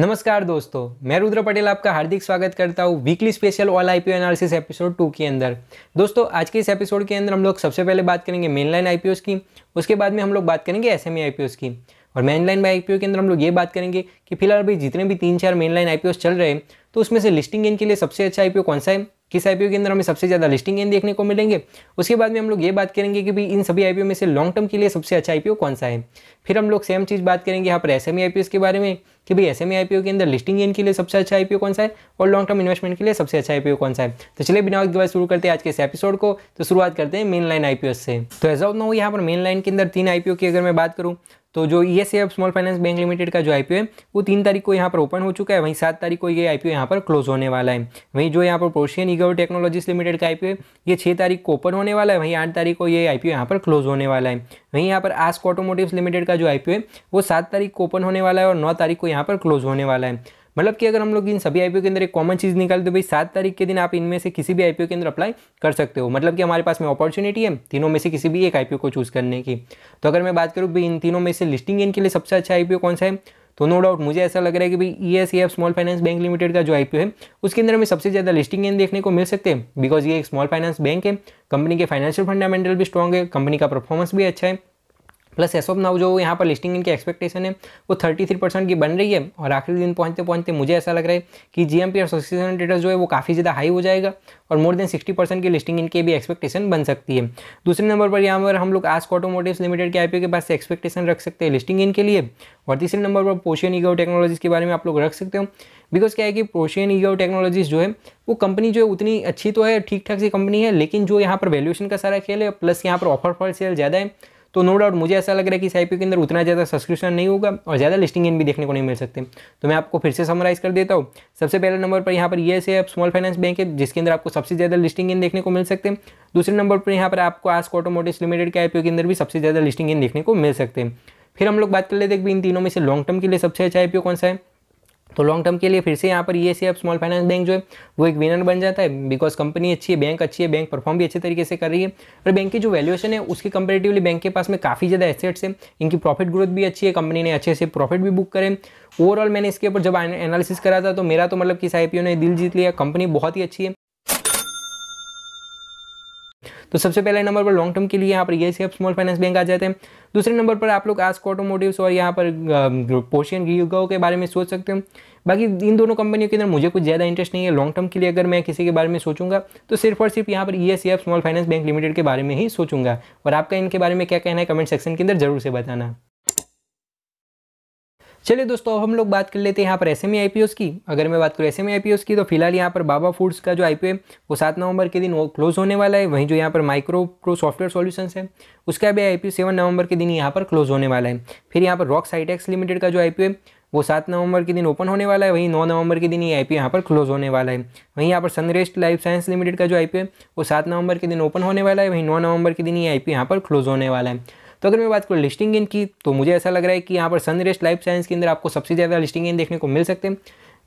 नमस्कार दोस्तों मैं रुद्र पटेल आपका हार्दिक स्वागत करता हूँ weekly special all IPO analysis episode two के अंदर दोस्तों आज के इस एपिसोड के अंदर हम लोग सबसे पहले बात करेंगे मेनलाइन आईपीओस की उसके बाद में हम लोग बात करेंगे एस एम की और मेनलाइन बाई आईपीओ के अंदर हम लोग ये बात करेंगे कि फिलहाल अभी जितने भी तीन चार मेनलाइन आईपीओस चल रहे हैं तो उसमें से लिस्टिंग गेन के लिए सबसे अच्छा आईपीओ कौन सा है किस आईपीओ के अंदर हमें सबसे ज़्यादा लिस्टिंग गेन देखने को मिलेंगे उसके बाद में हम लोग ये बात करेंगे कि भाई इन सभी आईपीओ में से लॉन्ग टर्म के लिए सबसे अच्छा आईपीओ कौन सा है फिर हम लोग सेम चीज़ बात करेंगे यहाँ पर एस एम के बारे में कि भाई एस एम आईपीओ के अंदर लिस्टिंग गेन के लिए सबसे अच्छा आईपीओ कौन सा है और लॉन्ग टर्म इन्वेस्टमेंट के लिए सबसे अच्छा आईपीओ कौन सा है तो चलिए बिना वक्त शुरू करते हैं आज के इस एपिसोड को तो शुरुआत करते हैं मेन लाइन आईपीओ से तो एज ऑफ नो यहाँ पर मेन लाइन के अंदर तीन आईपीओ की अगर मैं बात करूँ तो जो E S F small finance bank limited का जो आईपीओ है वो तीन तारीख को यहाँ पर ओपन हो चुका है वहीं सात तारीख को ये आईपीओ यहाँ पर क्लोज होने वाला है वहीं जो यहाँ पर पोर्शियन ईगो टेक्नोलॉजीज लिमिटेड का आईपीओ है ये छः तारीख को ओपन होने वाला है वहीं आठ तारीख को ये आईपीओ यहाँ पर क्लोज होने वाला है वहीं यहाँ पर आस्क ऑटोमोटिव लिमिटेड का जो आईपीओ है वो सात तारीख को ओपन होने वाला है और नौ तारीख को यहाँ यहाँ पर क्लोज होने वाला है मतलब कि अगर हम लोग इन सभी आईपीओ के अंदर एक कॉमन चीज़ निकाल तो भाई सात तारीख के दिन आप इनमें से किसी भी आईपीओ के अंदर अप्लाई कर सकते हो मतलब कि हमारे पास में अपॉर्चुनिटी है तीनों में से किसी भी एक आईपीओ को चूज़ करने की तो अगर मैं बात करूँ भाई इन तीनों में से लिस्टिंग इनके लिए सबसे अच्छा आईपीओ कौन सा है तो नो डाउट मुझे ऐसा लग रहा है कि भाई E S F small finance bank limited का जो आईपीओ है उसके अंदर हमें सबसे ज़्यादा लिस्टिंग गेन देखने को मिल सकते हैं बिकॉज ये एक स्मॉल फाइनेंस बैंक है कंपनी के फाइनेंशियल फंडामेंटल भी स्ट्रॉग है कंपनी का परफॉर्मेंस भी अच्छा है प्लस एस ऑफ नाउ जो यहाँ पर लिस्टिंग इनकी एक्सपेक्टेशन है वो थर्टी थ्री परसेंट की बन रही है और आखिरी दिन पहुँचते पहुँचते मुझे ऐसा लग रहा है कि जी एम पी एसोसिएशन डेटस जो है वो काफ़ी ज़्यादा हाई हो जाएगा और मोर देन सिक्सटी परसेंट की लिस्टिंग इनकी भी एक्सपेक्टेशन बन सकती है दूसरे नंबर पर यहाँ पर हम लोग आस्क ऑटोमोटिव लिमिटेड के आई के पास एक्सपेक्टेशन रख सकते हैं लिस्टिंग इनके लिए और तीसरे नंबर पर पोशियन ईगो टेक्नोलॉजीज़ के बारे में आप लोग रख सकते हो बिकॉज क्या है कि पोशियन ईगो टेक्नोलॉजीज़ जो है वो कंपनी जो है उतनी अच्छी तो है ठीक ठाक सी कंपनी है लेकिन जो यहाँ पर वैल्यूएशन का सारा खेल है प्लस यहाँ पर ऑफर फॉर सेल ज़्यादा है तो नो डाउट मुझे ऐसा लग रहा है कि इस आईपीओ के अंदर उतना ज़्यादा सब्सक्रिप्शन नहीं होगा और ज़्यादा लिस्टिंग इन भी देखने को नहीं मिल सकते तो मैं आपको फिर से समराइज कर देता हूँ सबसे पहले नंबर पर यहाँ पर ये से स्मॉल फाइनेंस बैंक है जिसके अंदर आपको सबसे ज़्यादा लिस्टिंग इन देखने को मिल सकते हैं दूसरे नंबर पर यहाँ पर आपको आस्क ऑटोमोटिव लिमिटेड के आईपीओ के अंदर भी सबसे ज़्यादा लिस्टिंग इन देखने को मिल सकते हैं फिर हम लोग बात कर लेते हैं कि इन तीनों में से लॉन्ग टर्म के लिए सबसे अच्छा आईपीओ कौन सा है तो लॉन्ग टर्म के लिए फिर से यहाँ पर E F small finance bank जो है वो एक विनर बन जाता है बिकॉज कंपनी अच्छी है बैंक अच्छी है बैंक परफॉर्म भी अच्छे तरीके से कर रही है और बैंक की जो वैल्यूएशन है उसके कंपेरेटिवली बैंक के पास में काफ़ी ज़्यादा एसेट्स है इनकी प्रॉफिट ग्रोथ भी अच्छी है कंपनी ने अच्छे से प्रॉफिट भी बुक करें ओवरऑल मैंने इसके ऊपर जब एनालिसिस करा था तो मेरा तो मतलब किस आई ने दिल जीत लिया कंपनी बहुत ही अच्छी है तो सबसे पहले नंबर पर लॉन्ग टर्म के लिए यहाँ पर ये एफ स्मॉल फाइनेंस बैंक आ जाते हैं दूसरे नंबर पर आप लोग आस्क ऑटोमोटिव्स और यहाँ पर पोशियन गियोगाओ के बारे में सोच सकते हैं बाकी इन दोनों कंपनियों के अंदर मुझे कुछ ज़्यादा इंटरेस्ट नहीं है लॉन्ग टर्म के लिए अगर मैं किसी के बारे में सोचूंगा तो सिर्फ और सिर्फ यहाँ पर E S small finance bank limited के बारे में ही सोचूंगा और आपका इनके बारे में क्या कहना है कमेंट सेक्शन के अंदर जरूर से बताना चलिए दोस्तों अब हम लोग बात कर लेते हैं यहाँ पर एस एम e की अगर मैं बात करूँ एस एम e की तो फिलहाल यहाँ पर बाबा फूड्स का जो आई है वो सात नवंबर के दिन वो क्लोज होने वाला है वहीं जो यहाँ पर माइक्रो प्रो सॉफ्टवेयर सॉल्यूशंस है उसका भी आई पी नवंबर के दिन यहाँ पर क्लोज होने वाला है फिर यहाँ पर रॉक साइटेक्स लिमिटेड का जो आई है वो सात नवंबर के दिन ओपन होने वाला है वहीं नौ नवंबर के दिन ये आई पी यहाँ पर क्लोज होने वाला है वहीं यहाँ पर सनरेस्ट लाइफ साइंस लिमिटेड का जो आई है वो सात नवंबर के दिन ओपन होने वाला है वहीं नौ नवंबर के दिन ये आई पी यहाँ पर क्लोज होने वाला है तो अगर मैं बात करूँ लिस्टिंग गेन की तो मुझे ऐसा लग रहा है कि यहाँ पर सनरेस्ट लाइफ साइंस के अंदर आपको सबसे ज़्यादा लिस्टिंग गेन देखने को मिल सकते हैं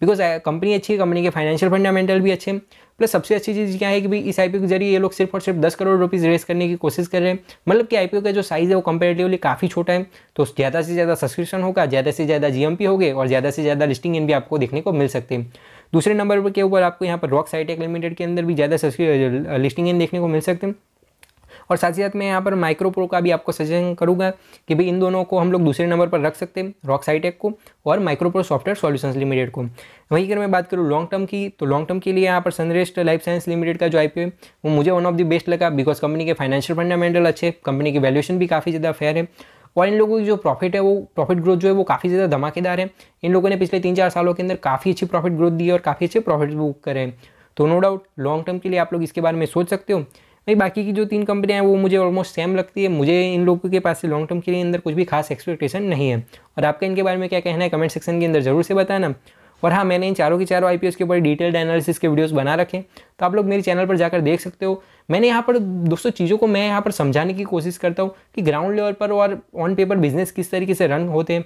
बिकॉज कंपनी uh, अच्छी है कंपनी के फाइनेंशियल फंडामेंटल भी अच्छे हैं प्लस सबसे अच्छी चीज़ क्या है कि भाई इस आई के जरिए ये लोग सिर्फ और सिर्फ दस करोड़ रुपीज़ रेस करने की कोशिश कर रहे हैं मतलब कि आई का जो साइज़ है वो कंपेरेटिवली काफ़ी छोटा है तो ज़्यादा से ज़्यादा सब्सक्रिप्शन होगा ज़्यादा से ज़्यादा जी जीएमपी होगे और ज़्यादा से ज़्यादा लिस्टिंग इन भी आपको देखने को मिल सकते हैं दूसरे नंबर के ऊपर आपको यहाँ पर रॉक साइटेक लिमिटेड के अंदर भी ज़्यादा लिस्टिंग इन देखने को मिल सकते हैं और साथ ही साथ मैं यहाँ पर माइक्रो प्रो का भी आपको सजेशन करूँगा कि भाई इन दोनों को हम लोग दूसरे नंबर पर रख सकते हैं रॉक साइटेक को और micro pro software solutions limited को वहीं अगर मैं बात करूँ लॉन्ग टर्म की तो लॉन्ग टर्म के लिए यहाँ पर सनरेस्ट लाइफ साइंस लिमिटेड का जो आई है वो मुझे वन ऑफ द बेस्ट लगा बिकॉज कंपनी के फाइनेंशियल फंडामेंटल अच्छे कंपनी की वैल्यूशन भी काफ़ी ज़्यादा फेयर है और इन लोगों की जो प्रॉफिट है वो प्रॉफिट ग्रोथ जो है वो काफ़ी ज़्यादा धमाकेदार है इन लोगों ने पिछले तीन चार सालों के अंदर काफ़ी अच्छी प्रॉफिट ग्रोथ दी है और काफ़ी अच्छे प्रॉफिट बुक करे हैं तो नो डाउट लॉन्ग टर्म के लिए आप लोग इसके बारे में सोच सकते हो नहीं बाकी की जो तीन कंपनियाँ हैं वो मुझे ऑलमोस्ट सेम लगती है मुझे इन लोगों के पास से लॉन्ग टर्म के लिए अंदर कुछ भी खास एक्सपेक्टेशन नहीं है और आपका इनके बारे में क्या कहना है कमेंट सेक्शन के अंदर ज़रूर से बताना और हाँ मैंने इन चारों की चारों आई के ऊपर डिटेल्ड एनालिसिस के वीडियोस बना रखे तो आप लोग मेरे चैनल पर जाकर देख सकते हो मैंने यहाँ पर दोस्तों चीज़ों को मैं यहाँ पर समझाने की कोशिश करता हूँ कि ग्राउंड लेवल पर और ऑन पेपर बिजनेस किस तरीके से रन होते हैं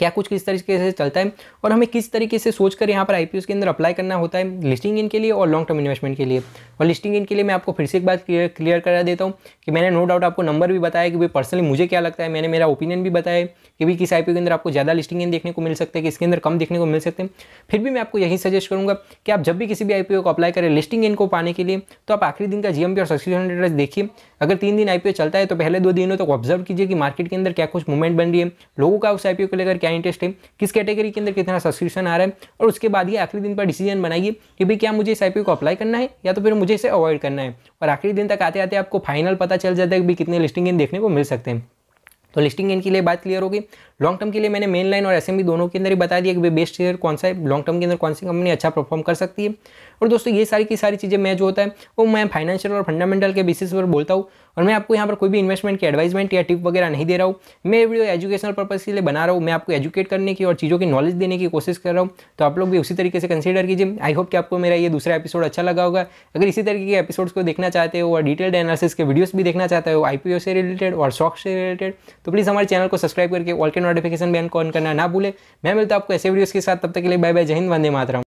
क्या कुछ किस तरीके से चलता है और हमें किस तरीके से सोचकर यहाँ पर आई के अंदर अप्लाई करना होता है लिस्टिंग इन के लिए और लॉन्ग टर्म इन्वेस्टमेंट के लिए और लिस्टिंग इन के लिए मैं आपको फिर से एक बात क्लियर क्लियर करा देता हूँ कि मैंने नो डाउट आपको नंबर भी बताया कि भाई पर्सनली मुझे क्या लगता है मैंने मेरा ओपिनियन भी बताया कि भाई किस आई के अंदर आपको ज़्यादा लिस्टिंग इन देखने को मिल सकते हैं किसके अंदर कम देखने को मिल सकते हैं फिर भी मैं आपको यही सजेस्ट करूँगा कि आप जब भी किसी भी आई को अप्लाई करें लिस्टिंग इन को पाने के लिए तो आप आखिरी दिन का जी और सक्सेशन एड्रेस देखिए अगर तीन दिन आई चलता है तो पहले दो दिनों तक ऑब्जर्व कीजिए कि मार्केट के अंदर क्या कुछ मूवमेंट बन रही है लोगों का उस आई को लेकर क्या क्या इंटरेस्ट है किस कैटेगरी के अंदर कितना सब्सक्रिप्शन आ रहा है और उसके बाद ही आखिरी दिन पर डिसीजन बनाइए कि भाई क्या मुझे इस आई को अप्लाई करना है या तो फिर मुझे इसे अवॉइड करना है और आखिरी दिन तक आते आते आपको फाइनल पता चल जाता है कि कितने लिस्टिंग इन देखने को मिल सकते हैं तो लिस्टिंग गेन के लिए बात क्लियर होगी लॉन्ग टर्म के लिए मैंने मेन लाइन और एस दोनों के अंदर ही बता दिया कि बेस्ट शेयर कौन सा है लॉन्ग टर्म के अंदर कौन सी कंपनी अच्छा परफॉर्म कर सकती है और दोस्तों ये सारी की सारी चीज़ें मैं जो होता है वो मैं फाइनेंशियल और फंडामेंटल के बेसिस पर बोलता हूँ और मैं आपको यहाँ पर कोई भी इन्वेस्टमेंट की एडवाइजमेंट या टिप वगैरह नहीं दे रहा हूँ मैं वीडियो एजुकेशनल पर्पज़ के लिए बना रहा हूँ मैं आपको एजुकेट करने की और चीज़ों की नॉलेज देने की कोशिश कर रहा हूँ तो आप लोग भी उसी तरीके से कंसिडर कीजिए आई होप कि आपको मेरा ये दूसरा एपिसोड अच्छा लगा होगा अगर इसी तरीके के एपिसोड्स को देखना चाहते हो और डिटेल्ड एनालिसिस के वीडियोज़ भी देखना चाहते हो आई से रिलेटेड और स्टॉक से रिलेटेड तो प्लीज़ हमारे चैनल को सब्सक्राइब करके ऑल के नोटिफिकेशन बैन ऑन करना ना भूले मैं मिलता हूँ आपको ऐसे वीडियोज़ के साथ तब तक के लिए बाय बाय जय हिंद वंदे मातरम